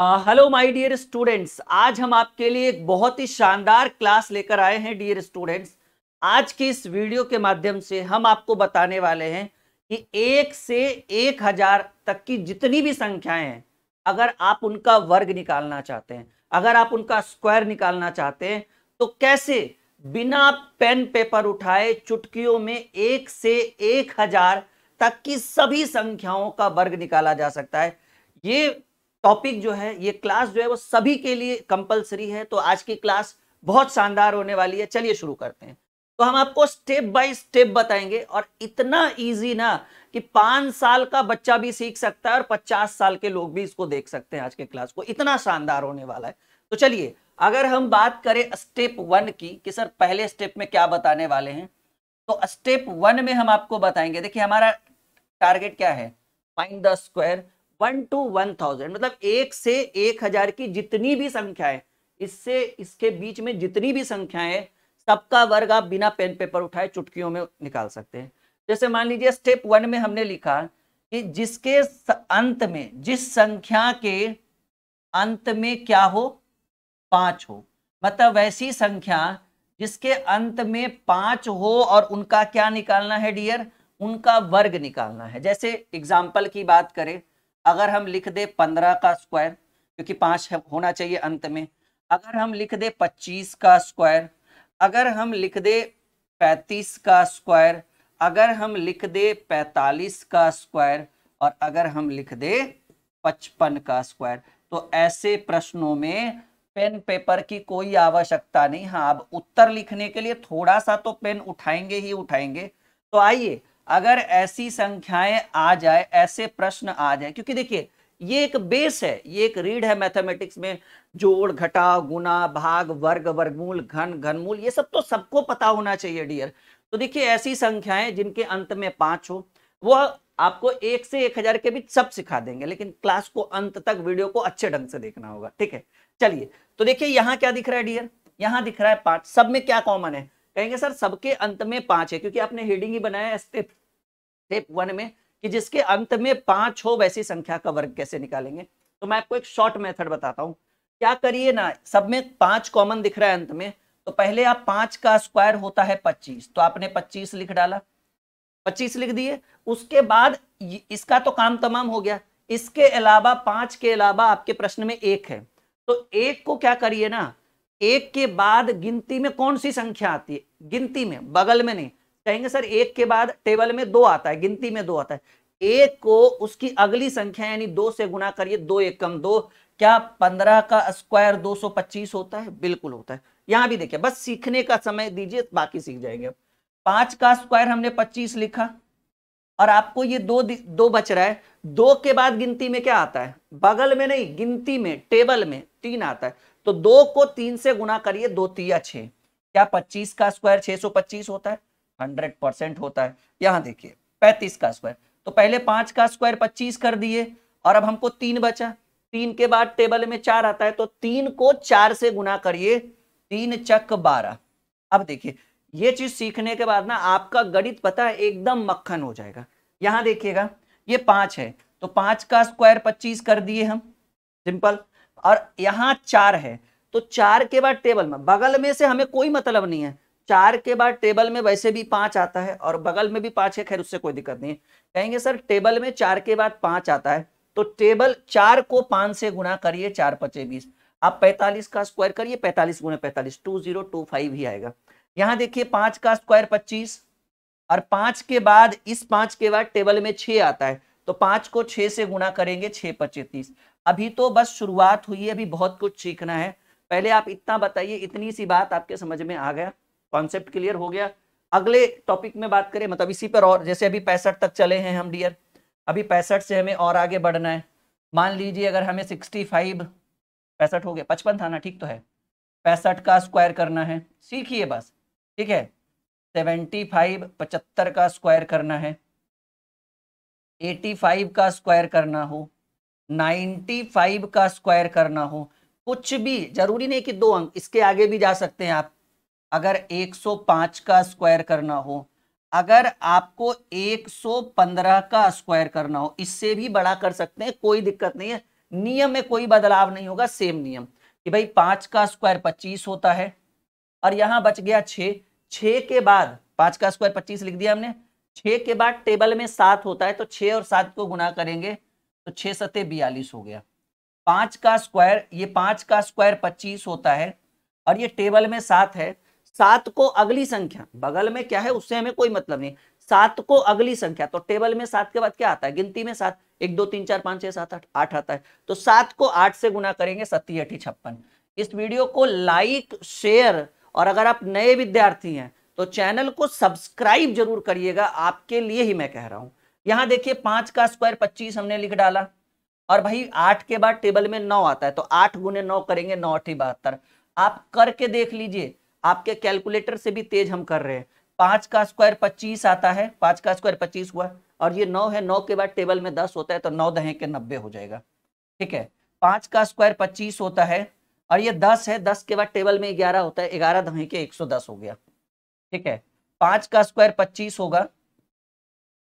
hello my dear students आज हम आपके लिए एक बहुत ही शानदार क्लास लेकर आए हैं डियर स्टूडेंट्स आज की इस वीडियो के माध्यम से हम आपको बताने वाले हैं कि एक से एक हजार तक की जितनी भी संख्याएं हैं अगर आप उनका वर्ग निकालना चाहते हैं अगर आप उनका स्क्वायर निकालना चाहते हैं तो कैसे बिना पेन पेपर उठाए चुटकियों में एक से एक हजार तक की सभी संख्याओं का वर्ग निकाला जा सकता है ये टॉपिक जो है ये क्लास जो है वो सभी के लिए कंपलसरी है तो आज की क्लास बहुत शानदार होने वाली है चलिए शुरू करते हैं तो हम आपको स्टेप बाय स्टेप बताएंगे और इतना इजी ना कि पांच साल का बच्चा भी सीख सकता है और पचास साल के लोग भी इसको देख सकते हैं आज के क्लास को इतना शानदार होने वाला है तो चलिए अगर हम बात करें स्टेप वन की कि सर पहले स्टेप में क्या बताने वाले हैं तो स्टेप वन में हम आपको बताएंगे देखिए हमारा टारगेट क्या है find the square one to one thousand मतलब एक से एक हजार की जितनी भी संख्याएं इससे इसके बीच में जितनी भी संख्याएं सबका वर्ग आप बिना पेन पेपर उठाए चुटकियों में निकाल सकते हैं जैसे मान लीजिए स्टेप वन में हमने लिखा कि जिसके अंत में जिस संख्या के अंत में क्या हो पांच हो मतलब वैसी संख्या जिसके अंत में पांच हो और उनका क्या निकालना है डियर उनका वर्ग निकालना है जैसे एग्जाम्पल की बात करें अगर हम लिख दे पंद्रह का स्क्वायर क्योंकि पाँच होना चाहिए अंत में अगर हम लिख दे पच्चीस का स्क्वायर अगर हम लिख दे पैंतीस का स्क्वायर अगर हम लिख दे पैतालीस का स्क्वायर और अगर हम लिख दे पचपन का स्क्वायर तो ऐसे प्रश्नों में पेन पेपर की कोई आवश्यकता नहीं हाँ अब उत्तर लिखने के लिए थोड़ा सा तो पेन उठाएंगे ही उठाएंगे तो आइए अगर ऐसी संख्याएं आ जाए ऐसे प्रश्न आ जाए क्योंकि देखिए ये एक बेस है ये एक रीड है मैथमेटिक्स में जोड़ घटाव गुना भाग वर्ग वर्गमूल घन घनमूल ये सब तो सबको पता होना चाहिए डियर तो देखिए ऐसी संख्याएं जिनके अंत में पांच हो वह आपको एक से एक हजार के बीच सब सिखा देंगे लेकिन क्लास को अंत तक वीडियो को अच्छे ढंग से देखना होगा ठीक है चलिए तो देखिए यहाँ क्या दिख रहा है डियर यहां दिख रहा है पांच सब में क्या कॉमन है कहेंगे सर सबके अंत में पांच है क्योंकि आपने हेडिंग ही बनाया स्टेप स्टेप वन में कि जिसके अंत में पांच हो वैसी संख्या का वर्ग कैसे निकालेंगे तो मैं आपको एक शॉर्ट मेथड बताता हूँ क्या करिए ना सब में पांच कॉमन दिख रहा है अंत में तो पहले आप पांच का स्क्वायर होता है पच्चीस तो आपने पच्चीस लिख डाला पच्चीस लिख दिए उसके बाद इसका तो काम तमाम हो गया इसके अलावा पांच के अलावा आपके प्रश्न में एक है तो एक को क्या करिए ना एक के बाद गिनती में कौन सी संख्या आती है गिनती में बगल में नहीं कहेंगे सर एक के बाद टेबल में दो आता है गिनती में दो आता है एक को उसकी अगली संख्या यानी दो से गुना करिए दो एक कम दो क्या पंद्रह का स्क्वायर दो सौ पच्चीस होता है बिल्कुल होता है यहां भी देखिए बस सीखने का समय दीजिए बाकी सीख जाएंगे पांच का स्क्वायर हमने पच्चीस लिखा और आपको ये दो दो बच रहा है दो के बाद गिनती में क्या आता है बगल में नहीं गिनती में टेबल में तीन आता है तो दो को तीन से गुना करिए दो तीया छ क्या पच्चीस का स्क्वायर छह सौ पच्चीस होता है हंड्रेड परसेंट होता है यहां देखिए पैंतीस का स्क्वायर तो पहले पांच का स्क्वायर पच्चीस कर दिए और अब हमको तीन बचा तीन के बाद टेबल में चार आता है तो तीन को चार से गुना करिए तीन चक बारह अब देखिए ये चीज सीखने के बाद ना आपका गणित पता है एकदम मक्खन हो जाएगा यहां देखिएगा ये पांच है तो पांच का स्क्वायर पच्चीस कर दिए हम सिंपल और यहाँ चार है तो चार के बाद टेबल में बगल में से हमें कोई मतलब नहीं है चार के बाद टेबल में वैसे भी पांच आता है और बगल में भी पांच है खैर उससे कोई दिक्कत नहीं है कहेंगे सर टेबल में चार के बाद पांच आता है तो टेबल चार को पांच से गुना करिए चार पचे बीस आप पैंतालीस का स्क्वायर करिए पैंतालीस गुना पैंतालीस टू जीरो टू फाइव ही आएगा यहाँ देखिए पांच का स्क्वायर पच्चीस और पांच के बाद इस पांच के बाद टेबल में छे आता है तो पांच को छे से गुना करेंगे छह पच्चीस तीस अभी तो बस शुरुआत हुई है अभी बहुत कुछ सीखना है पहले आप इतना बताइए इतनी सी बात आपके समझ में आ गया कॉन्सेप्ट क्लियर हो गया अगले टॉपिक में बात करें मतलब इसी पर और जैसे अभी पैंसठ तक चले हैं हम डियर अभी पैंसठ से हमें और आगे बढ़ना है मान लीजिए अगर हमें सिक्सटी फाइव पैंसठ हो गया पचपन था ना ठीक तो है पैंसठ का स्क्वायर करना है सीखिए बस ठीक है सेवेंटी फाइव पचहत्तर का स्क्वायर करना है एटी फाइव का स्क्वायर करना हो 95 का स्क्वायर करना हो कुछ भी जरूरी नहीं कि दो अंक इसके आगे भी जा सकते हैं आप अगर 105 का स्क्वायर करना हो अगर आपको 115 का स्क्वायर करना हो इससे भी बड़ा कर सकते हैं कोई दिक्कत नहीं है नियम में कोई बदलाव नहीं होगा सेम नियम कि भाई पांच का स्क्वायर पच्चीस होता है और यहाँ बच गया छ छः के बाद पांच का स्क्वायर पच्चीस लिख दिया हमने छ के बाद टेबल में सात होता है तो छे और सात को गुना करेंगे तो छः सत्ते बयालीस हो गया पाँच का स्क्वायर ये पाँच का स्क्वायर पच्चीस होता है और ये टेबल में सात है सात को अगली संख्या बगल में क्या है उससे हमें कोई मतलब नहीं सात को अगली संख्या तो टेबल में सात के बाद क्या आता है गिनती में सात एक दो तीन चार पाँच छः सात आठ आठ आता है तो सात को आठ से गुना करेंगे सत्ती अठी छप्पन इस वीडियो को लाइक शेयर और अगर आप नए विद्यार्थी हैं तो चैनल को सब्सक्राइब जरूर करिएगा आपके लिए ही मैं कह रहा हूँ यहां देखिए पांच का स्क्वायर पच्चीस हमने लिख डाला और भाई आठ के बाद टेबल में नौ आता है तो आठ गुने नौ करेंगे नौ अठी बहत्तर आप करके देख लीजिए आपके कैलकुलेटर से भी तेज हम कर रहे हैं पांच का स्क्वायर पच्चीस आता है पांच का स्क्वायर पच्चीस हुआ और ये नौ है नौ के बाद टेबल में दस होता है तो नौ दहे के नब्बे हो जाएगा ठीक है पांच का स्क्वायर पच्चीस होता है और ये दस है दस के बाद टेबल में ग्यारह होता है ग्यारह दहे के एक सौ दस हो गया ठीक है पांच का स्क्वायर पच्चीस होगा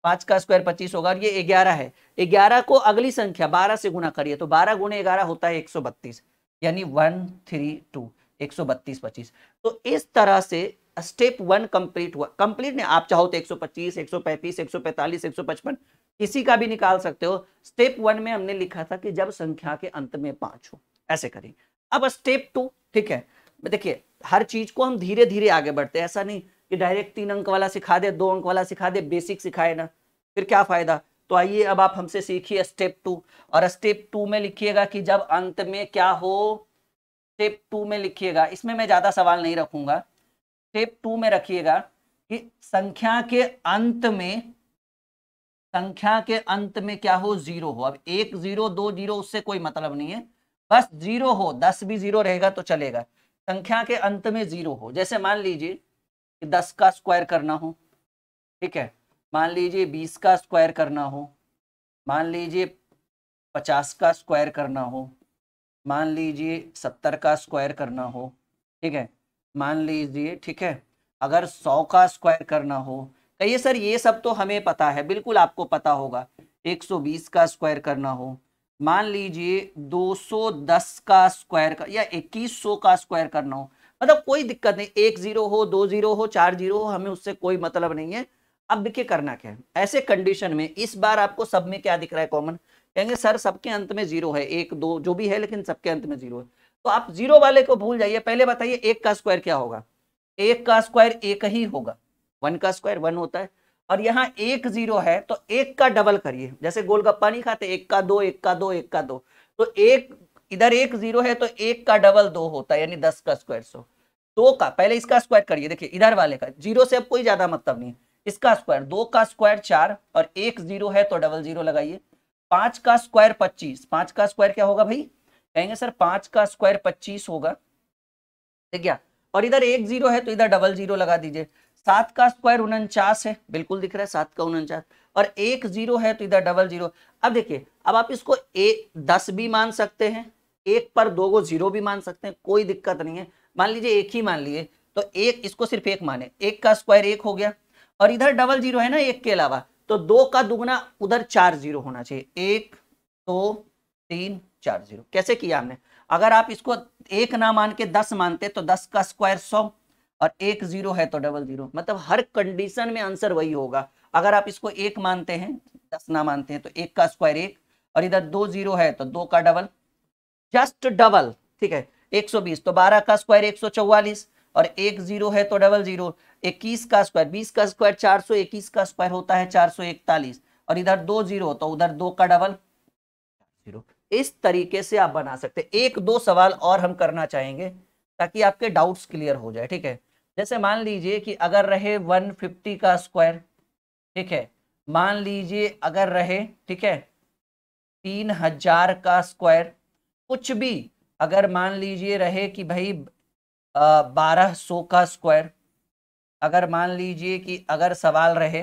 पांच का स्क्वायर पच्चीस होगा और ये ग्यारह है ग्यारह को अगली संख्या बारह से गुना करिए तो बारह गुणे ग्यारह होता है एक सौ बत्तीस यानी वन थ्री टू एक सौ बत्तीस पच्चीस तो इस तरह से स्टेप वन कंप्लीट हुआ कंप्लीट नहीं आप चाहो तो एक सौ पच्चीस एक सौ पैंतीस एक सौ पैंतालीस एक सौ पचपन किसी का भी निकाल सकते हो स्टेप वन में हमने लिखा था कि जब संख्या के अंत में पांच हो ऐसे करें अब स्टेप टू ठीक है देखिए हर चीज को हम धीरे धीरे आगे बढ़ते हैं ऐसा नहीं कि डायरेक्ट तीन अंक वाला सिखा दे दो अंक वाला सिखा दे बेसिक सिखाए ना फिर क्या फ़ायदा तो आइए अब आप हमसे सीखिए स्टेप टू और स्टेप टू में लिखिएगा कि जब अंत में क्या हो स्टेप टू में लिखिएगा इसमें मैं ज़्यादा सवाल नहीं रखूंगा स्टेप टू में रखिएगा कि संख्या के अंत में संख्या के अंत में क्या हो जीरो हो अब एक जीरो दो जीरो उससे कोई मतलब नहीं है बस जीरो हो दस भी जीरो रहेगा तो चलेगा संख्या के अंत में जीरो हो जैसे मान लीजिए दस का स्क्वायर करना हो ठीक है मान लीजिए बीस का स्क्वायर करना हो मान लीजिए पचास का स्क्वायर करना हो मान लीजिए सत्तर का स्क्वायर करना हो ठीक है मान लीजिए ठीक है अगर सौ का स्क्वायर करना हो कहिए तो सर ये सब तो हमें पता है बिल्कुल आपको पता होगा एक सौ बीस का स्क्वायर करना हो मान लीजिए दो सौ दस का स्क्वायर कर या सौ का स्क्वायर करना हो मतलब कोई दिक्कत नहीं एक जीरो हो दो जीरो हो चार जीरो हो हमें उससे कोई मतलब नहीं है अब देखिए करना क्या है ऐसे कंडीशन में इस बार आपको सब में क्या दिख रहा है कॉमन कहेंगे सर सबके अंत में जीरो है एक दो जो भी है लेकिन सबके अंत में जीरो है तो आप जीरो वाले को भूल जाइए पहले बताइए एक का स्क्वायर क्या होगा एक का स्क्वायर एक ही होगा वन का स्क्वायर वन होता है और यहाँ एक जीरो है तो एक का डबल करिए जैसे गोलगप्पा नहीं खाते एक का दो एक का दो एक का दो तो एक इधर एक जीरो है तो एक का डबल दो होता है यानी दस का स्क्वायर सो दो का पहले इसका स्क्वायर करिए देखिए इधर वाले का जीरो से अब कोई ज्यादा मतलब नहीं इसका स्क्वायर दो का स्क्वायर चार और एक जीरो है तो डबल जीरो लगाइए पांच का स्क्वायर पच्चीस पांच का स्क्वायर क्या होगा भाई कहेंगे सर पांच का स्क्वायर पच्चीस होगा ठीक है और इधर एक जीरो है तो इधर डबल जीरो लगा दीजिए सात का स्क्वायर उनचास है बिल्कुल दिख रहा है सात का उनचास और एक जीरो है तो इधर डबल जीरो अब देखिए अब आप इसको ए दस भी मान सकते हैं एक पर दो को जीरो भी मान सकते हैं कोई दिक्कत नहीं है मान लीजिए एक ही मान लिए तो एक इसको सिर्फ एक माने एक का स्क्वायर एक हो गया और इधर डबल जीरो है ना एक के अलावा तो दो का दुगना उधर चार जीरो होना चाहिए एक दो तीन चार जीरो कैसे किया हमने अगर आप इसको एक ना मान के दस मानते तो दस का स्क्वायर सौ और एक जीरो है तो डबल जीरो मतलब हर कंडीशन में आंसर वही होगा अगर आप इसको एक मानते हैं दस ना मानते हैं तो एक का स्क्वायर एक और इधर दो जीरो है तो दो का डबल जस्ट डबल ठीक है 120 तो 12 का स्क्वायर एक और एक जीरो है तो डबल जीरो इक्कीस का स्क्वायर बीस का स्क्वायर चार सौ इक्कीस का स्क्वायर होता है चार सौ इकतालीस और इधर दो जीरो तो उधर दो का डबल जीरो इस तरीके से आप बना सकते एक दो सवाल और हम करना चाहेंगे ताकि आपके डाउट्स क्लियर हो जाए ठीक है जैसे मान लीजिए कि अगर रहे 150 का स्क्वायर ठीक है मान लीजिए अगर रहे ठीक है तीन हजार का स्क्वायर कुछ भी अगर मान लीजिए रहे कि भाई बारह सौ का स्क्वायर अगर मान लीजिए कि अगर सवाल रहे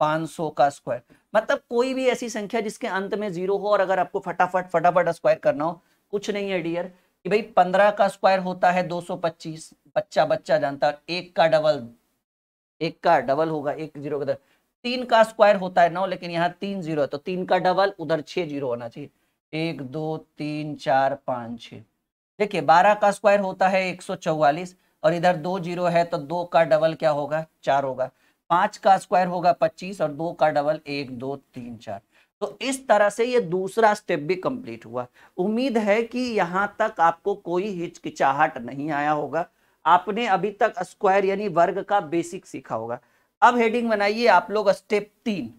पाँच सौ का स्क्वायर मतलब कोई भी ऐसी संख्या जिसके अंत में जीरो हो और अगर आपको फटाफट फटाफट स्क्वायर करना हो कुछ नहीं है डियर कि भाई पंद्रह का स्क्वायर होता है दो सौ पच्चीस बच्चा बच्चा जानता है एक का डबल एक का डबल होगा एक जीरो का तीन का स्क्वायर होता है नौ लेकिन यहाँ तीन जीरो है तो तीन का डबल उधर छः जीरो होना चाहिए एक दो तीन चार पाँच छ देखिए बारह का स्क्वायर होता है एक सौ चौवालीस और इधर दो जीरो है तो दो का डबल क्या होगा चार होगा पाँच का स्क्वायर होगा पच्चीस और दो का डबल एक दो तीन चार तो इस तरह से ये दूसरा स्टेप भी कंप्लीट हुआ उम्मीद है कि यहाँ तक आपको कोई हिचकिचाहट नहीं आया होगा आपने अभी तक स्क्वायर यानी वर्ग का बेसिक सीखा होगा अब हेडिंग बनाइए आप लोग स्टेप तीन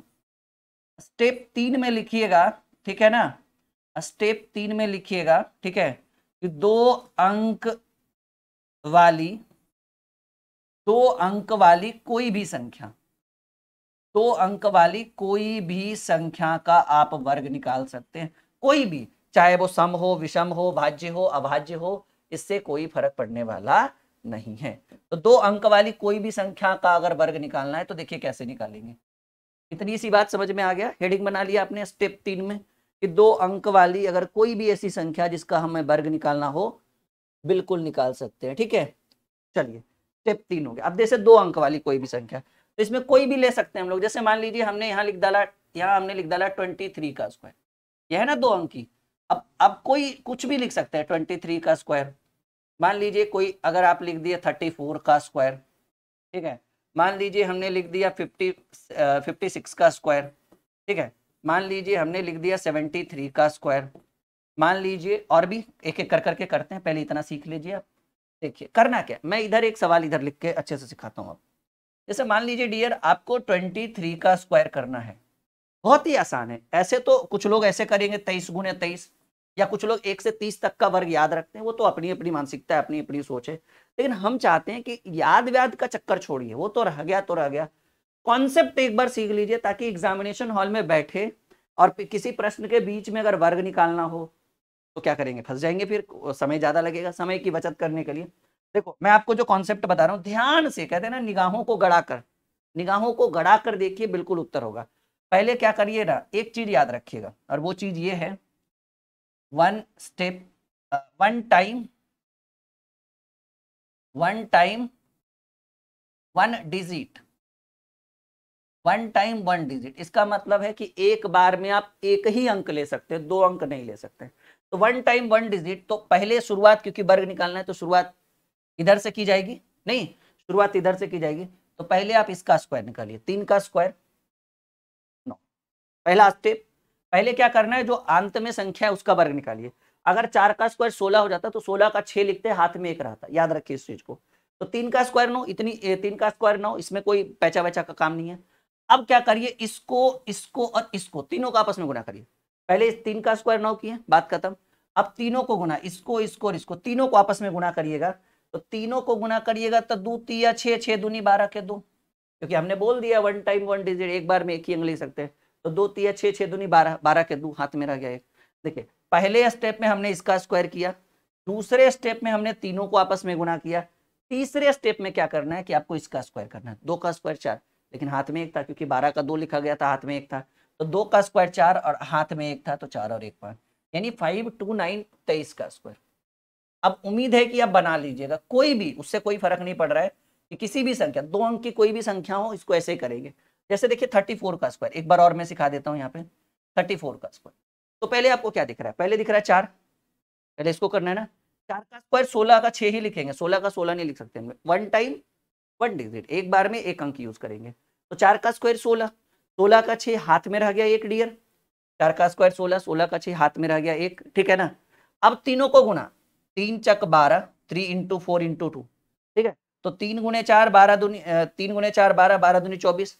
स्टेप तीन में लिखिएगा ठीक है ना स्टेप तीन में लिखिएगा ठीक है कि दो अंक वाली दो अंक वाली कोई भी संख्या दो अंक वाली कोई भी संख्या का आप वर्ग निकाल सकते हैं कोई भी चाहे वो सम हो विषम हो भाज्य हो अभाज्य हो इससे कोई फर्क पड़ने वाला नहीं है तो दो अंक वाली कोई भी संख्या का अगर वर्ग निकालना है तो देखिए कैसे निकालेंगे इतनी सी बात समझ में आ गया हेडिंग बना लिया आपने स्टेप तीन में कि दो अंक वाली अगर कोई भी ऐसी संख्या जिसका हमें वर्ग निकालना हो बिल्कुल निकाल सकते हैं ठीक है चलिए स्टेप तीन हो गया अब जैसे दो अंक वाली कोई भी संख्या तो इसमें कोई भी ले सकते हैं हम लोग जैसे मान लीजिए हमने यहाँ लिख डाला यहाँ हमने लिख डाला ट्वेंटी थ्री का स्क्वायर यह है ना दो अंक की अब अब कोई कुछ भी लिख सकते हैं ट्वेंटी थ्री का स्क्वायर मान लीजिए कोई अगर आप लिख दिए थर्टी फोर का स्क्वायर ठीक है मान लीजिए हमने लिख दिया फिफ्टी फिफ्टी सिक्स का स्क्वायर ठीक है मान लीजिए हमने लिख दिया सेवेंटी थ्री का स्क्वायर मान लीजिए और भी एक एक कर करके करते हैं पहले इतना सीख लीजिए आप देखिए करना क्या मैं इधर एक सवाल इधर लिख के अच्छे से सिखाता हूँ आप जैसे मान लीजिए डियर आपको ट्वेंटी थ्री का स्क्वायर करना है बहुत ही आसान है ऐसे तो कुछ लोग ऐसे करेंगे तेईस गुने तेईस या कुछ लोग एक से तीस तक का वर्ग याद रखते हैं वो तो अपनी अपनी मानसिकता है अपनी अपनी सोच है लेकिन हम चाहते हैं कि याद व्याद का चक्कर छोड़िए वो तो रह गया तो रह गया कॉन्सेप्ट एक बार सीख लीजिए ताकि एग्जामिनेशन हॉल में बैठे और किसी प्रश्न के बीच में अगर वर्ग निकालना हो तो क्या करेंगे फंस जाएंगे फिर समय ज़्यादा लगेगा समय की बचत करने के लिए देखो मैं आपको जो कॉन्सेप्ट बता रहा हूँ ध्यान से कहते हैं ना निगाहों को गड़ा कर निगाहों को गड़ा कर देखिए बिल्कुल उत्तर होगा पहले क्या करिए ना एक चीज़ याद रखिएगा और वो चीज़ ये है one step one time one time one digit one time one digit इसका मतलब है कि एक बार में आप एक ही अंक ले सकते हैं दो अंक नहीं ले सकते तो वन टाइम वन डिजिट तो पहले शुरुआत क्योंकि वर्ग निकालना है तो शुरुआत इधर से की जाएगी नहीं शुरुआत इधर से की जाएगी तो पहले आप इसका स्क्वायर निकालिए तीन का स्क्वायर नौ पहला स्टेप पहले क्या करना है जो अंत में संख्या है उसका वर्ग निकालिए अगर चार का स्क्वायर सोलह हो जाता तो सोलह का छह लिखते हाथ में एक रहता याद रखिए इस चीज को तो तीन का स्क्वायर नौ इतनी तीन का स्क्वायर नौ इसमें कोई पैचा वैचा का काम नहीं है अब क्या करिए इसको इसको और इसको तीनों का आपस में गुना करिए पहले इस तीन का स्क्वायर नौ किए बात खत्म अब तीनों को गुना इसको इसको और इसको तीनों को आपस में गुना करिएगा तो तीनों को गुना करिएगा तो दो तीया छः छः दूनी बारह के दो क्योंकि हमने बोल दिया वन टाइम वन डिजिट एक बार में एक ही अंग ले सकते हैं तो दो तीया छः छः दूनी बारह बारह के दो हाथ में रह गया एक देखिए पहले स्टेप में हमने इसका स्क्वायर किया दूसरे स्टेप में हमने तीनों को आपस में गुना किया तीसरे स्टेप में क्या करना है कि आपको इसका स्क्वायर करना है दो का स्क्वायर चार लेकिन हाथ में एक था क्योंकि बारह का दो लिखा गया था हाथ में एक था तो दो का स्क्वायर चार और हाथ में एक था तो चार और एक पाँच यानी फाइव टू नाइन तेईस का स्क्वायर अब उम्मीद है कि आप बना लीजिएगा कोई भी उससे कोई फर्क नहीं पड़ रहा है कि किसी भी संख्या दो अंक की कोई भी संख्या हो इसको ऐसे ही करेंगे जैसे देखिए थर्टी फोर का स्क्वायर एक बार और मैं सिखा देता हूँ यहाँ पे थर्टी फोर का स्क्वायर तो पहले आपको क्या दिख रहा है पहले दिख रहा है चार पहले इसको करना है ना चार का स्क्वायर सोलह का छः ही लिखेंगे सोलह का सोलह नहीं लिख सकते वन टाइम वन डिजिट एक बार में एक अंक यूज करेंगे तो चार का स्क्वायर सोलह सोलह का छह हाथ में रह गया एक डियर चार का स्क्वायर सोलह सोलह का छह हाथ में रह गया एक ठीक है ना अब तीनों को गुना तीन चक बारह three into four into two ठीक है तो तीन गुने चार बारह दुनी तीन गुने चार बारह बारह दूनी चौबीस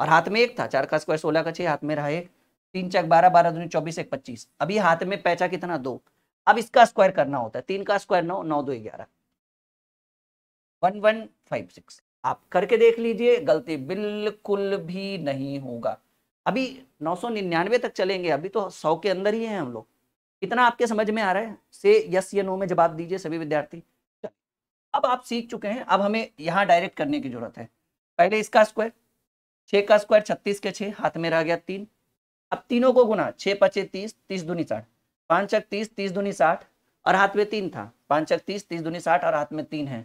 और हाथ में एक था चार का स्क्वायर सोलह का छह हाथ में रहा एक तीन चक बारह बारह दूनी चौबीस एक पच्चीस अभी हाथ में पैचा कितना दो अब इसका स्क्वायर करना होता है तीन का स्क्वायर नौ नौ दो ग्यारह वन वन फाइव सिक्स आप करके देख लीजिए गलती बिल्कुल भी नहीं होगा अभी 999 तक चलेंगे अभी तो 100 के अंदर ही हैं हम लोग इतना आपके समझ में आ रहा है से यस या नो में जवाब दीजिए सभी विद्यार्थी अब आप सीख चुके हैं अब हमें यहाँ डायरेक्ट करने की जरूरत है पहले इसका स्क्वायर छः का स्क्वायर छत्तीस के छः हाथ में रह गया तीन अब तीनों को गुना छः पचे तीस तीस दूनी साठ पाँच चक तीस तीस दूनी साठ और हाथ में तीन था पाँच चक तीस तीस दूनी साठ और हाथ में तीन है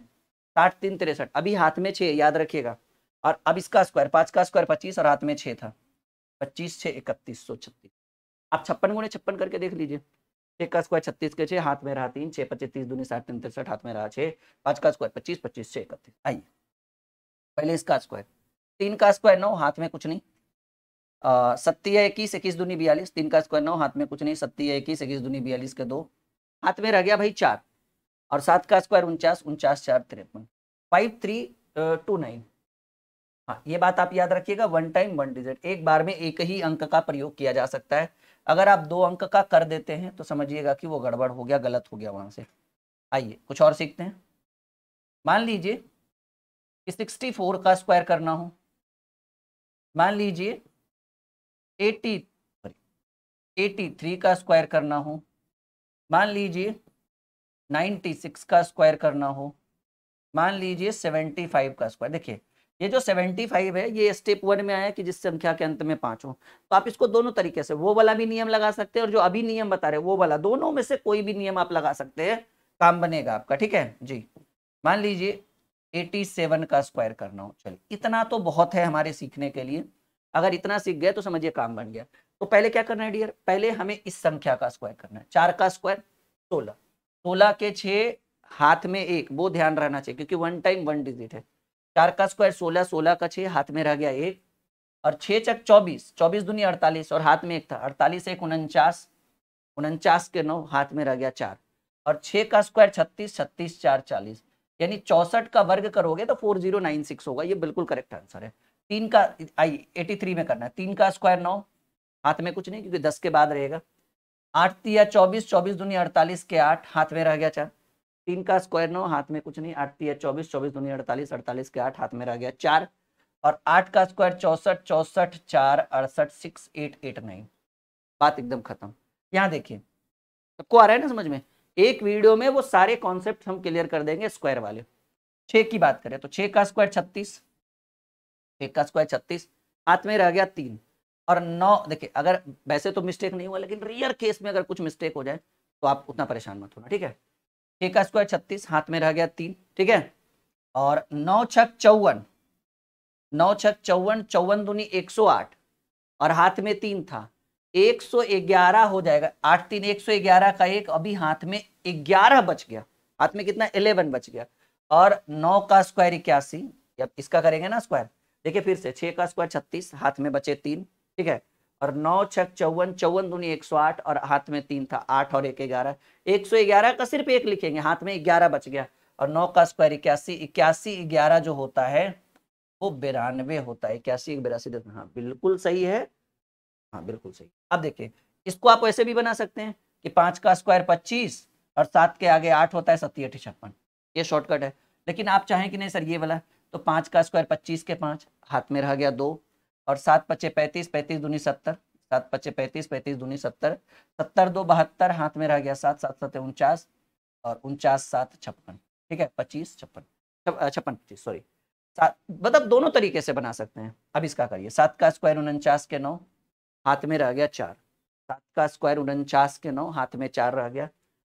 साठ तीन तिरसठ अभी हाथ में छः याद रखिएगा और अब इसका स्क्वायर पाँच का स्क्वायर पच्चीस और हाथ में छः था पच्चीस छः इकतीस सौ छत्तीस आप छप्पन गुणे छप्पन करके देख लीजिए छः का स्क्वायर छत्तीस के छः हाथ में रहा तीन छः पच्चीस तीस दूनी साठ तीन तिरसठ हाथ में रहा छः पाँच का स्क्वायर पच्चीस पच्चीस छः इकतीस आइए पहले इसका स्क्वायर तीन का स्क्वायर नौ हाथ में कुछ नहीं सत्तीय इक्कीस इक्कीस दूनी बयालीस तीन का स्क्वायर नौ हाथ में कुछ नहीं सत्तीय इक्कीस इक्कीस दूनी बयालीस के दो हाथ में रह गया भाई चार और सात का स्क्वायर उनचास उनचास चार तिरपन फाइव थ्री टू नाइन हाँ ये बात आप याद रखिएगा वन टाइम वन डिजिट एक बार में एक ही अंक का प्रयोग किया जा सकता है अगर आप दो अंक का कर देते हैं तो समझिएगा कि वो गड़बड़ हो गया गलत हो गया वहां से आइए कुछ और सीखते हैं मान लीजिए कि सिक्सटी फोर का स्क्वायर करना हो मान लीजिए एटी एटी थ्री का स्क्वायर करना हो मान लीजिए नाइन्टी सिक्स का स्क्वायर करना हो मान लीजिए सेवेंटी फाइव का स्क्वायर देखिए ये जो सेवेंटी फाइव है ये स्टेप वन में आया कि जिस संख्या के अंत में पाँच हो तो आप इसको दोनों तरीके से वो वाला भी नियम लगा सकते हैं और जो अभी नियम बता रहे वो वाला दोनों में से कोई भी नियम आप लगा सकते हैं काम बनेगा आपका ठीक है जी मान लीजिए एटी सेवन का स्क्वायर करना हो चलिए इतना तो बहुत है हमारे सीखने के लिए अगर इतना सीख गए तो समझिए काम बन गया तो पहले क्या करना है डियर पहले हमें इस संख्या का स्क्वायर करना है चार का स्क्वायर सोलह सोलह के छ हाथ में एक वो ध्यान रहना चाहिए क्योंकि वन टाइम वन डिजिट है चार का स्क्वायर सोलह सोलह का छह हाथ में रह गया एक और छह चक चौबीस चौबीस दुनिया अड़तालीस और हाथ में एक था अड़तालीस एक उनचास उनचास के नौ हाथ में रह गया चार और छह का स्क्वायर छत्तीस छत्तीस चार चालीस यानी चौसठ का वर्ग करोगे तो फोर जीरो नाइन सिक्स होगा ये बिल्कुल करेक्ट आंसर है तीन का आई एटी थ्री में करना है तीन का स्क्वायर नौ हाथ में कुछ नहीं क्योंकि दस के बाद रहेगा आठ तिया चौबीस चौबीस दुनिया अड़तालीस के आठ हाथ में रह गया चार तीन का स्क्वायर नौ हाथ में कुछ नहीं आठ तिया चौबीस चौबीस दुनिया अड़तालीस अड़तालीस के आठ हाथ में रह गया चार और आठ का स्क्वायर चौसठ चौसठ चार अड़सठ सिक्स एट एट नाइन बात एकदम खत्म यहाँ देखिए सबको आ रहा है ना समझ में एक वीडियो में वो सारे कॉन्सेप्ट हम क्लियर कर देंगे स्क्वायर वाले छः की बात करें तो छः का स्क्वायर छत्तीस छः का स्क्वायर छत्तीस हाथ में रह गया तीन और नौ देखिए अगर वैसे तो मिस्टेक नहीं हुआ लेकिन रियर केस में अगर कुछ मिस्टेक हो जाए तो आप उतना परेशान मत होना ठीक है के का स्क्वायर छत्तीस हाथ में रह गया तीन ठीक है और नौ छक चौवन नौ छक चौवन चौवन दूनी एक सौ आठ और हाथ में तीन था एक सौ ग्यारह हो जाएगा आठ तीन एक सौ ग्यारह का एक अभी हाथ में ग्यारह बच गया हाथ में कितना इलेवन बच गया और नौ का स्क्वायर इक्यासी अब इसका करेंगे ना स्क्वायर देखिए फिर से छः का स्क्वायर छत्तीस हाथ में बचे तीन ठीक है और नौ छक चौवन चौवन दूनी एक सौ आठ और हाथ में तीन था आठ और एक ग्यारह एक सौ ग्यारह का सिर्फ एक लिखेंगे हाथ में ग्यारह बच गया और नौ का स्क्वायर इक्यासी इक्यासी ग्यारह जो होता है वो बिरानवे होता है इक्यासी बिरासी हाँ बिल्कुल सही है हाँ बिल्कुल सही अब देखिए इसको आप ऐसे भी बना सकते हैं कि पांच का स्क्वायर पच्चीस और सात के आगे आठ होता है सत्ती अठी छप्पन ये शॉर्टकट है लेकिन आप चाहें कि नहीं सर ये वाला तो पांच का स्क्वायर पच्चीस के पांच हाथ में रह गया दो और सात पच्चे पैंतीस पैंतीस दूनी सत्तर सात पच्चे पैंतीस पैंतीस दूनी सत्तर सत्तर दो बहत्तर हाथ में रह गया सात सात सत्तर उनचास और उनचास सात छप्पन ठीक है पच्चीस छप्पन छप्पन पच्चीस सॉरी सात मतलब दोनों तरीके से बना सकते हैं अब इसका करिए सात का स्क्वायर उनचास के नौ हाथ में रह गया चार सात का स्क्वायर उनचास के नौ हाथ में चार रह गया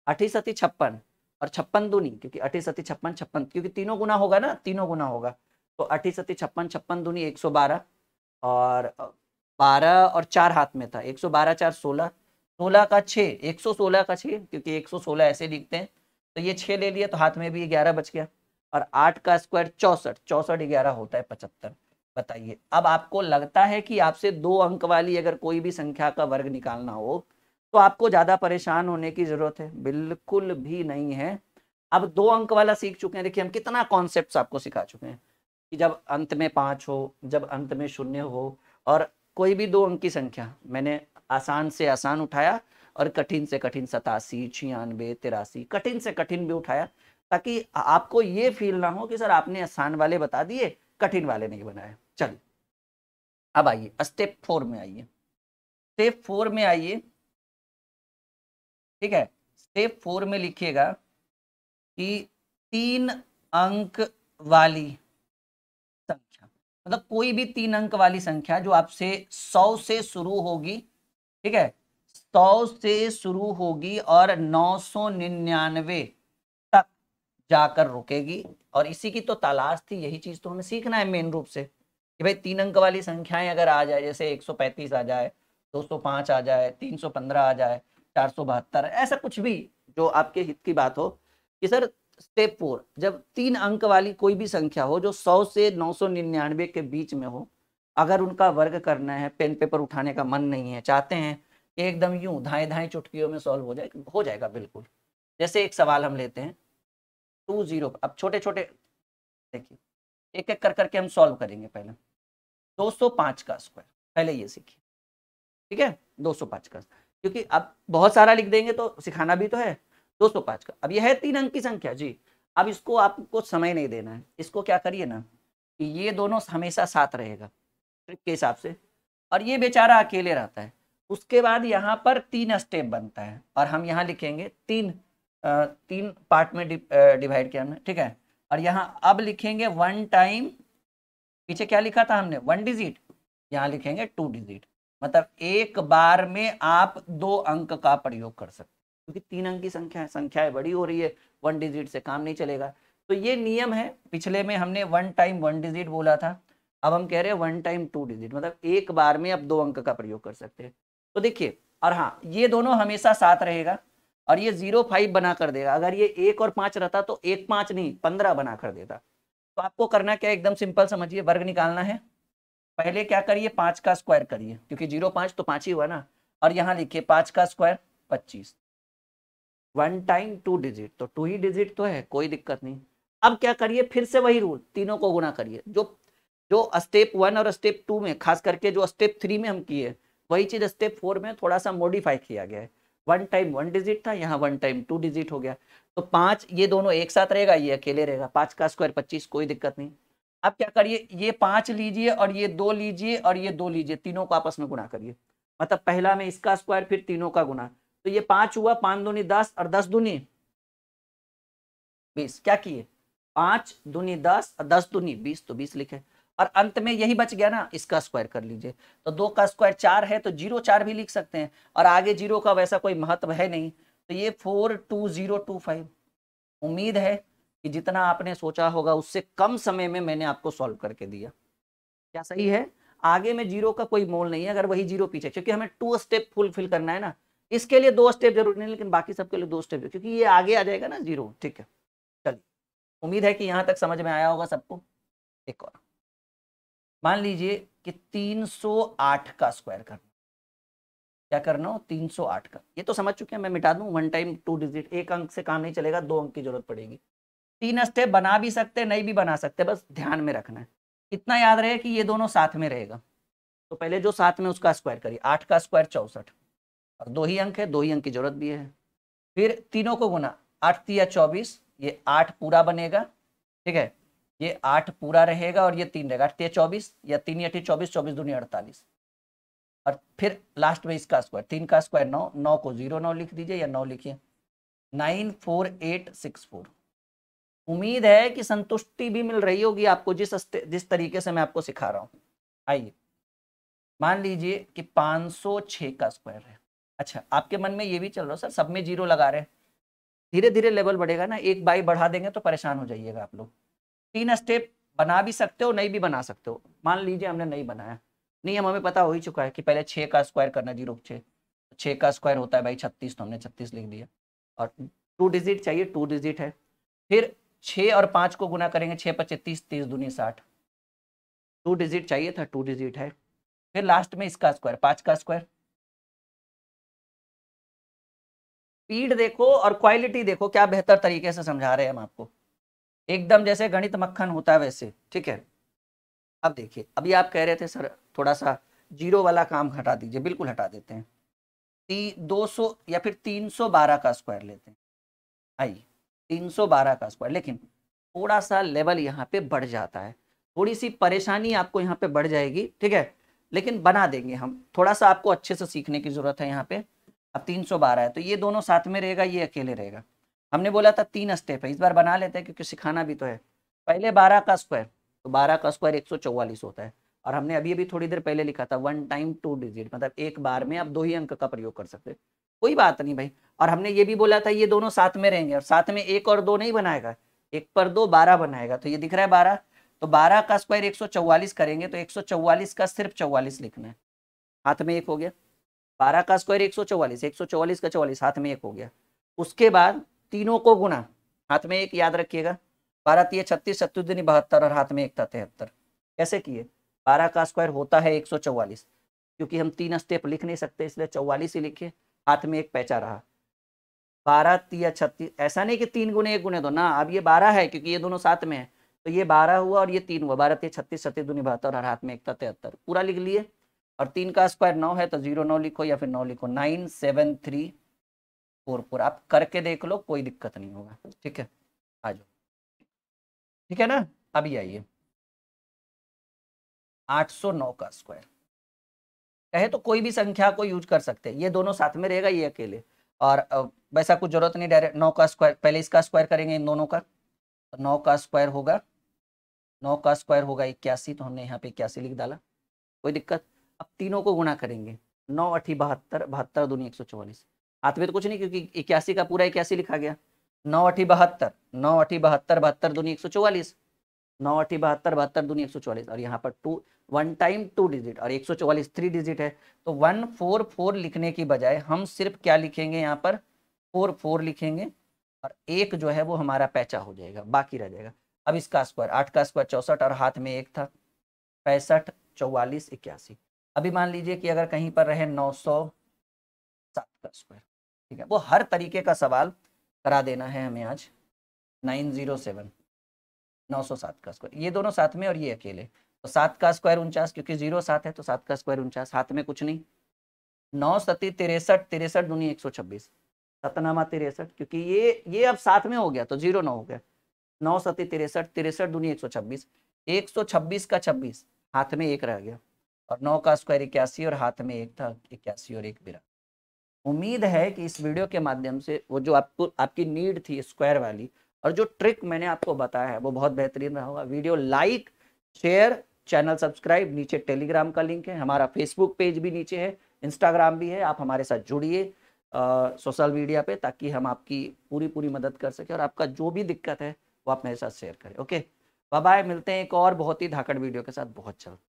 अठी सती छप्पन और छप्पन दूनी क्योंकि अठी सती छप्पन छप्पन क्योंकि तीनों गुना होगा ना तीनों गुना होगा तो अठी सती छप्पन छप्पन दूनी एक सौ बारह और बारह और चार हाथ में था एक सौ बारह चार सोलह सोलह का छः एक सौ सोलह का छः क्योंकि एक सौ सोलह ऐसे लिखते हैं तो ये छः ले लिया तो हाथ में भी ग्यारह बच गया और आठ का स्क्वायर चौसठ चौसठ ग्यारह होता है पचहत्तर बताइए अब आपको लगता है कि आपसे दो अंक वाली अगर कोई भी संख्या का वर्ग निकालना हो तो आपको ज़्यादा परेशान होने की ज़रूरत है बिल्कुल भी नहीं है अब दो अंक वाला सीख चुके हैं देखिए हम कितना कॉन्सेप्ट आपको सिखा चुके हैं कि जब अंत में पाँच हो जब अंत में शून्य हो और कोई भी दो अंक की संख्या मैंने आसान से आसान उठाया और कठिन से कठिन सतासी छियानवे तिरासी कठिन से कठिन भी उठाया ताकि आपको ये फील ना हो कि सर आपने आसान वाले बता दिए कठिन वाले नहीं बनाए चलिए अब आइए स्टेप फोर में आइए स्टेप फोर में आइए ठीक है स्टेप फोर में लिखिएगा कि तीन अंक वाली मतलब कोई भी तीन अंक वाली संख्या जो आपसे सौ से शुरू होगी ठीक है सौ से शुरू होगी और नौ सौ निन्यानवे तक जाकर रुकेगी और इसी की तो तलाश थी यही चीज तो हमें सीखना है मेन रूप से कि भाई तीन अंक वाली संख्याएं अगर आ जाए जैसे एक सौ पैंतीस आ जाए दो सौ पांच आ जाए तीन सौ पंद्रह आ जाए चार सौ बहत्तर ऐसा कुछ भी जो आपके हित की बात हो कि सर स्टेप फोर जब तीन अंक वाली कोई भी संख्या हो जो सौ से नौ सौ निन्यानवे के बीच में हो अगर उनका वर्ग करना है पेन पेपर उठाने का मन नहीं है चाहते हैं कि एकदम यूं धाए धाएं चुटकियों में सॉल्व हो जाए हो जाएगा बिल्कुल जैसे एक सवाल हम लेते हैं टू जीरो अब छोटे छोटे देखिए एक एक कर करके हम सॉल्व करेंगे पहले 205 का स्क्वायर पहले ये सीखिए ठीक है 205 का क्योंकि अब बहुत सारा लिख देंगे तो सिखाना भी तो है 205 का अब यह है तीन अंक की संख्या जी अब इसको आपको समय नहीं देना है इसको क्या करिए ना कि ये दोनों हमेशा साथ रहेगा ट्रिक के हिसाब से और ये बेचारा अकेले रहता है उसके बाद यहाँ पर तीन स्टेप बनता है और हम यहाँ लिखेंगे तीन तीन पार्ट में डिवाइड किया हमने ठीक है और यहाँ अब लिखेंगे वन टाइम पीछे क्या लिखा था हमने वन डिजिट यहाँ लिखेंगे टू डिजिट मतलब एक बार में आप दो अंक का प्रयोग कर सकते क्योंकि तीन अंक की संख्या है संख्याएं बड़ी हो रही है वन डिजिट से काम नहीं चलेगा तो ये नियम है पिछले में हमने वन टाइम वन डिजिट बोला था अब हम कह रहे हैं वन टाइम टू डिजिट मतलब एक बार में अब दो अंक का प्रयोग कर सकते हैं तो देखिए और हाँ ये दोनों हमेशा साथ रहेगा और ये जीरो फाइव बना कर देगा अगर ये एक और पांच रहता तो एक पांच नहीं पंद्रह बना कर देता तो आपको करना क्या एकदम सिंपल समझिए वर्ग निकालना है पहले क्या करिए पांच का स्क्वायर करिए क्योंकि जीरो पांच तो पांच ही हुआ ना और यहाँ लिखिए पांच का स्क्वायर पच्चीस वन टाइम टू डिजिट तो टू ही डिजिट तो है कोई दिक्कत नहीं अब क्या करिए फिर से वही रूल तीनों को गुना करिए जो जो स्टेप वन और स्टेप टू में खास करके जो स्टेप थ्री में हम किए वही चीज स्टेप फोर में थोड़ा सा मॉडिफाई किया गया है वन टाइम वन डिजिट था यहाँ वन टाइम टू डिजिट हो गया तो पांच ये दोनों एक साथ रहेगा ये अकेले रहेगा पांच का स्क्वायर पच्चीस कोई दिक्कत नहीं अब क्या करिए ये पांच लीजिए और ये दो लीजिए और ये दो लीजिए तीनों को आपस में गुना करिए मतलब पहला में इसका स्क्वायर फिर तीनों का गुना तो ये पांच हुआ पांच दूनी दस और दस दूनी बीस क्या किए पांच दूनी दस और दस दूनी बीस तो बीस लिखे और अंत में यही बच गया ना इसका स्क्वायर कर लीजिए तो दो का स्क्वायर चार है तो जीरो चार भी लिख सकते हैं और आगे जीरो का वैसा कोई महत्व है नहीं तो ये four two zero two five उम्मीद है कि जितना आपने सोचा होगा उससे कम समय में मैंने आपको सॉल्व करके दिया क्या सही है आगे में जीरो का कोई मोल नहीं है अगर वही जीरो पीछे क्योंकि हमें टू स्टेप फुलफिल करना है ना इसके लिए दो स्टेप जरूरी नहीं लेकिन बाकी सबके लिए दो स्टेप क्योंकि ये आगे आ जाएगा ना जीरो ठीक है चलिए उम्मीद है कि यहाँ तक समझ में आया होगा सबको एक और मान लीजिए कि 308 का स्क्वायर करना क्या करना हो 308 का ये तो समझ चुके हैं मैं मिटा दूं वन टाइम टू डिजिट एक अंक से काम नहीं चलेगा दो अंक की जरूरत पड़ेगी तीन स्टेप बना भी सकते नहीं भी बना सकते बस ध्यान में रखना है इतना याद रहे कि ये दोनों साथ में रहेगा तो पहले जो साथ में उसका स्क्वायर करिए आठ का स्क्वायर चौसठ और दो ही अंक है दो ही अंक की जरूरत भी है फिर तीनों को गुना आठ या चौबीस ये आठ पूरा बनेगा ठीक है ये आठ पूरा रहेगा और ये तीन रहेगा आठ या चौबीस या तीन अठी चौबीस चौबीस दूनी अड़तालीस और फिर लास्ट में इसका स्क्वायर तीन का स्क्वायर नौ नौ को जीरो नौ लिख दीजिए या नौ लिखिए nine four eight six four उम्मीद है कि संतुष्टि भी मिल रही होगी आपको जिस जिस तरीके से मैं आपको सिखा रहा हूँ आइए मान लीजिए कि 506 का स्क्वायर है अच्छा आपके मन में ये भी चल रहा है सर सब में जीरो लगा रहे हैं धीरे धीरे लेवल बढ़ेगा ना एक बाई बढ़ा देंगे तो परेशान हो जाइएगा आप लोग तीन स्टेप बना भी सकते हो नहीं भी बना सकते हो मान लीजिए हमने नहीं बनाया नहीं हम हमें पता हो ही चुका है कि पहले छः का स्क्वायर करना जीरो छः छः का स्क्वायर होता है भाई छत्तीस तो हमने छत्तीस लिख दिया और टू डिजिट चाहिए टू डिजिट है फिर छः और पाँच को गुना करेंगे छः पच्चीस तीस तीस दूनी साठ टू डिजिट चाहिए था टू डिजिट है फिर लास्ट में इसका स्क्वायर पाँच का स्क्वायर स्पीड देखो और क्वालिटी देखो क्या बेहतर तरीके से समझा रहे हैं हम आपको एकदम जैसे गणित मक्खन होता है वैसे ठीक है अब देखिए अभी आप कह रहे थे सर थोड़ा सा जीरो वाला काम हटा दीजिए बिल्कुल हटा देते हैं ती, दो सौ या फिर तीन सौ बारह का स्क्वायर लेते हैं आइए तीन सौ बारह का स्क्वायर लेकिन थोड़ा सा लेवल यहाँ पे बढ़ जाता है थोड़ी सी परेशानी आपको यहाँ पे बढ़ जाएगी ठीक है लेकिन बना देंगे हम थोड़ा सा आपको अच्छे से सीखने की ज़रूरत है यहाँ पे अब 312 है तो ये दोनों साथ में रहेगा ये अकेले रहेगा हमने बोला था तीन स्टेप है इस बार बना लेते हैं क्योंकि सिखाना भी तो है पहले बारह का स्क्वायर तो बारह का स्क्वायर एक होता है और हमने अभी अभी थोड़ी देर पहले लिखा था वन टाइम टू डिजिट मतलब एक बार में आप दो ही अंक का प्रयोग कर सकते कोई बात नहीं भाई और हमने ये भी बोला था ये दोनों साथ में रहेंगे और साथ में एक और दो नहीं बनाएगा एक पर दो बारह बनाएगा तो ये दिख रहा है बारह तो बारह का स्क्वायर एक करेंगे तो एक का सिर्फ चौवालीस लिखना है हाथ में एक हो गया बारह का स्क्वायर एक सौ चौवालीस एक सौ चौवालीस का चौवालीस हाथ में एक हो गया उसके बाद तीनों को गुना हाथ में एक याद रखिएगा बारह तीय छत्तीस छत्तीस बहत्तर और हाथ में एक था तिहत्तर कैसे किए बारह का स्क्वायर होता है एक सौ चौवालीस क्योंकि हम तीन स्टेप लिख नहीं सकते इसलिए चौवालीस ही लिखे हाथ में एक पैचा रहा बारह तीय छत्तीस ऐसा नहीं कि तीन गुने एक गुने दो ना अब ये बारह है क्योंकि ये दोनों साथ में है तो ये बारह हुआ और ये तीन हुआ बारह तीय छत्तीस छत्तीस दूनी बहत्तर और हाथ में एक था तिहत्तर पूरा लिख लिए और तीन का स्क्वायर नौ है तो जीरो नौ लिखो या फिर नौ लिखो nine seven three four four आप करके देख लो कोई दिक्कत नहीं होगा ठीक है आ जाओ ठीक है ना अभी आइए आठ सौ नौ का स्क्वायर कहे तो कोई भी संख्या को यूज कर सकते हैं ये दोनों साथ में रहेगा ये अकेले और वैसा कुछ जरूरत नहीं डायरेक्ट नौ का स्क्वायर पहले इसका स्क्वायर करेंगे इन दोनों का तो नौ का स्क्वायर होगा नौ का स्क्वायर होगा इक्यासी तो हमने यहाँ पे इक्यासी लिख डाला कोई दिक्कत अब तीनों को गुणा करेंगे नौ अठी बहत्तर बहत्तर दूनी एक सौ चौवालीस हाथ में तो कुछ नहीं क्योंकि इक्यासी का पूरा इक्यासी लिखा गया नौ अठी बहत्तर नौ अठी बहत्तर बहत्तर दूनी एक सौ चौवालीस नौ अठी बहत्तर बहत्तर दूनी एक सौ चौवालीस और यहाँ पर two one time two digit और एक सौ चौवालीस थ्री डिजिट है तो वन फोर फोर लिखने की बजाय हम सिर्फ क्या लिखेंगे यहाँ पर फोर फोर लिखेंगे और एक जो है वो हमारा पैचा हो जाएगा बाकी रह जाएगा अब इसका स्क्वायर आठ का स्क्वायर चौसठ और हाथ में एक था पैंसठ चौवालीस इक्यासी अभी मान लीजिए कि अगर कहीं पर रहे नौ सौ सात का स्क्वायर ठीक है वो हर तरीके का सवाल करा देना है हमें आज नाइन जीरो सेवन नौ सौ सात का स्क्वायर ये दोनों साथ में और ये अकेले तो सात का स्क्वायर उनचास क्योंकि जीरो सात है तो सात का स्क्वायर उनचास हाथ में कुछ नहीं नौ सती तिरसठ तिरसठ दूनी एक सौ छब्बीस सतनामा तिरसठ क्योंकि ये ये अब साथ में हो गया तो जीरो नौ हो गया नौ सती तिरसठ तिरसठ दूनी एक सौ छब्बीस एक सौ छब्बीस का छब्बीस हाथ में एक रह गया और नौ का स्क्वायर इक्यासी और हाथ में एक था इक्यासी और एक बिरा उम्मीद है कि इस वीडियो के माध्यम से वो जो आपको आपकी नीड थी स्क्वायर वाली और जो ट्रिक मैंने आपको बताया है वो बहुत बेहतरीन रहा होगा video like share channel subscribe नीचे टेलीग्राम का लिंक है हमारा फेसबुक पेज भी नीचे है इंस्टाग्राम भी है आप हमारे साथ जुड़िए सोशल मीडिया पे ताकि हम आपकी पूरी पूरी मदद कर सकें और आपका जो भी दिक्कत है वो आप मेरे साथ शेयर करें ओके बाय बाय मिलते हैं एक और बहुत ही धाकड़ वीडियो के साथ बहुत जल्द